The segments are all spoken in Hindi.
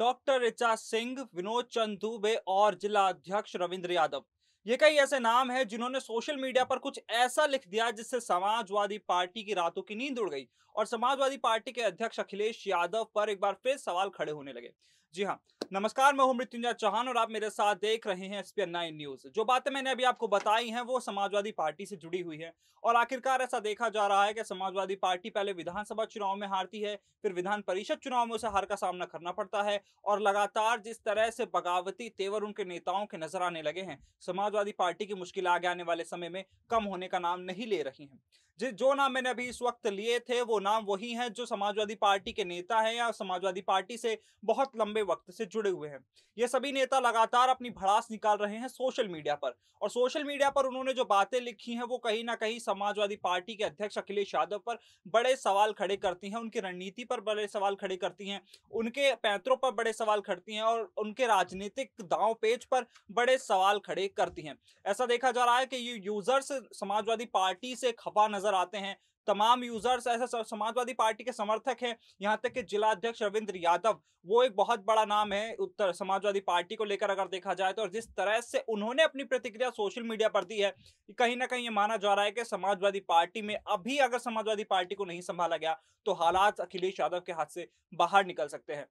डॉक्टर ऋचा सिंह विनोद चंद दुबे और जिला अध्यक्ष रविंद्र यादव ये कई ऐसे नाम है जिन्होंने सोशल मीडिया पर कुछ ऐसा लिख दिया जिससे समाजवादी पार्टी की रातों की नींद उड़ गई और समाजवादी पार्टी के अध्यक्ष अखिलेश यादव पर एक बार फिर सवाल खड़े होने लगे जी हाँ नमस्कार मैं हूं मृत्युंजय चौहान और आप मेरे साथ देख रहे हैं एस पी न्यूज जो बातें मैंने अभी आपको बताई हैं वो समाजवादी पार्टी से जुड़ी हुई है और आखिरकार ऐसा देखा जा रहा है कि समाजवादी पार्टी पहले विधानसभा चुनाव में हारती है फिर विधान परिषद चुनाव में उसे हार का सामना करना पड़ता है और लगातार जिस तरह से बगावती तेवर उनके नेताओं के नजर आने लगे हैं समाज समाजवादी पार्टी की मुश्किल आगे आने वाले समय में कम होने का नाम नहीं ले रही हैं जिस जो नाम मैंने अभी इस वक्त लिए थे वो नाम वही हैं जो समाजवादी पार्टी के नेता हैं या समाजवादी पार्टी से बहुत लंबे वक्त से जुड़े हुए हैं ये सभी नेता लगातार अपनी भड़ास निकाल रहे हैं सोशल मीडिया पर और सोशल मीडिया पर उन्होंने जो बातें लिखी हैं वो कहीं ना कहीं समाजवादी पार्टी के अध्यक्ष अखिलेश यादव पर बड़े सवाल खड़े करती हैं उनकी रणनीति पर बड़े सवाल खड़े करती हैं उनके पैंतरों पर बड़े सवाल खड़ती हैं और उनके राजनीतिक दाव पेज पर बड़े सवाल खड़े करती होती हैं ऐसा देखा जा रहा है कि ये यूजर्स समाजवादी पार्टी से खफा नजर आते हैं तमाम यूजर्स ऐसे समाजवादी पार्टी के समर्थक हैं यहाँ तक कि जिला अध्यक्ष रविंद्र यादव वो एक बहुत बड़ा नाम है उत्तर समाजवादी पार्टी को लेकर अगर देखा जाए तो और जिस तरह से उन्होंने अपनी प्रतिक्रिया सोशल मीडिया पर दी है कहीं ना कहीं ये माना जा रहा है कि समाजवादी पार्टी में अभी अगर समाजवादी पार्टी को नहीं संभाला गया तो हालात अखिलेश यादव के हाथ से बाहर निकल सकते हैं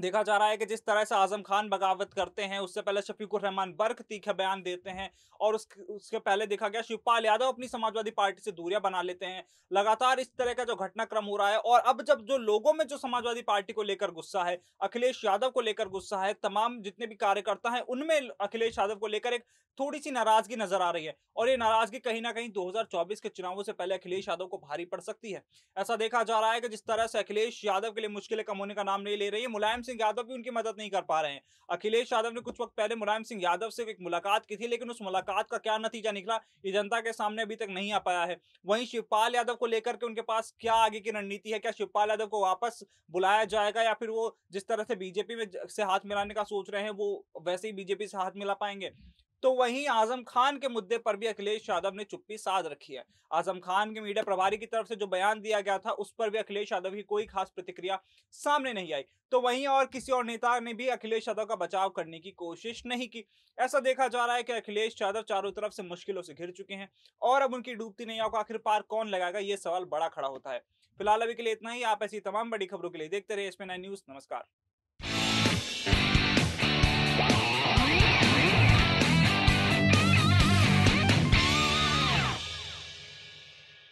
देखा जा रहा है कि जिस तरह से आजम खान बगावत करते हैं उससे पहले शफीकुर रहमान बर्क तीखा बयान देते हैं और उस उसके पहले देखा गया शिवपाल यादव अपनी समाजवादी पार्टी से दूरियां बना लेते हैं लगातार इस तरह का जो घटनाक्रम हो रहा है और अब जब जो लोगों में जो समाजवादी पार्टी को लेकर गुस्सा है अखिलेश यादव को लेकर गुस्सा है तमाम जितने भी कार्यकर्ता हैं उनमें अखिलेश यादव को लेकर एक थोड़ी सी नाराजगी नजर आ रही है और ये नाराजगी कहीं ना कहीं दो के चुनावों से पहले अखिलेश यादव को भारी पड़ सकती है ऐसा देखा जा रहा है कि जिस तरह से अखिलेश यादव के लिए मुश्किलें कम होने का नाम नहीं ले रही है मुलायम सिंह यादव भी उनकी मदद नहीं कर पा रहे हैं अखिलेश यादव ने कुछ वक्त पहले मुलायम सिंह यादव से एक मुलाकात की थी लेकिन उस मुलाकात का क्या नतीजा निकला ये जनता के सामने अभी तक नहीं आ पाया है वहीं शिवपाल यादव को लेकर के उनके पास क्या आगे की रणनीति है क्या शिवपाल यादव को वापस बुलाया जाएगा या फिर वो जिस तरह से बीजेपी में से हाथ मिलाने का सोच रहे हैं वो वैसे ही बीजेपी से हाथ मिला पाएंगे तो वहीं आजम खान के मुद्दे पर भी अखिलेश यादव ने चुप्पी साध रखी है आजम खान के मीडिया प्रभारी की तरफ से जो बयान दिया गया था उस पर भी अखिलेश यादव की कोई खास प्रतिक्रिया सामने नहीं आई तो वहीं और किसी और नेता ने भी अखिलेश यादव का बचाव करने की कोशिश नहीं की ऐसा देखा जा रहा है कि अखिलेश यादव चारों तरफ से मुश्किलों से घिर चुके हैं और अब उनकी डूबती नैया को आखिर पार कौन लगाएगा ये सवाल बड़ा खड़ा होता है फिलहाल अभी के लिए इतना ही आप ऐसी तमाम बड़ी खबरों के लिए देखते रहे इसमें न्यूज नमस्कार